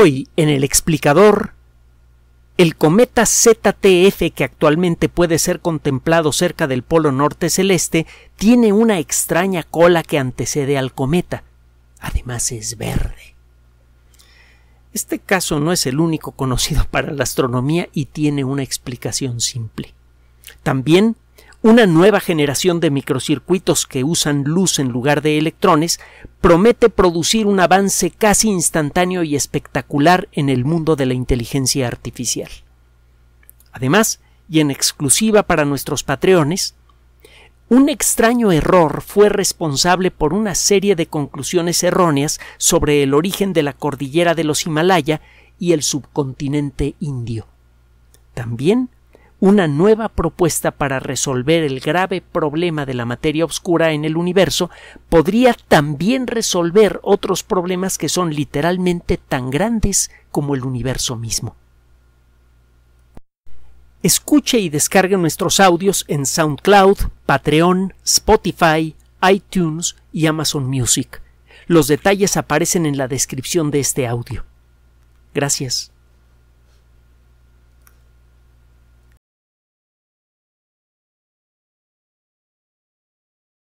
Hoy, en el explicador, el cometa ZTF que actualmente puede ser contemplado cerca del polo norte celeste tiene una extraña cola que antecede al cometa. Además es verde. Este caso no es el único conocido para la astronomía y tiene una explicación simple. También una nueva generación de microcircuitos que usan luz en lugar de electrones promete producir un avance casi instantáneo y espectacular en el mundo de la inteligencia artificial. Además, y en exclusiva para nuestros patreones, un extraño error fue responsable por una serie de conclusiones erróneas sobre el origen de la cordillera de los Himalaya y el subcontinente indio. También una nueva propuesta para resolver el grave problema de la materia oscura en el universo podría también resolver otros problemas que son literalmente tan grandes como el universo mismo. Escuche y descargue nuestros audios en SoundCloud, Patreon, Spotify, iTunes y Amazon Music. Los detalles aparecen en la descripción de este audio. Gracias.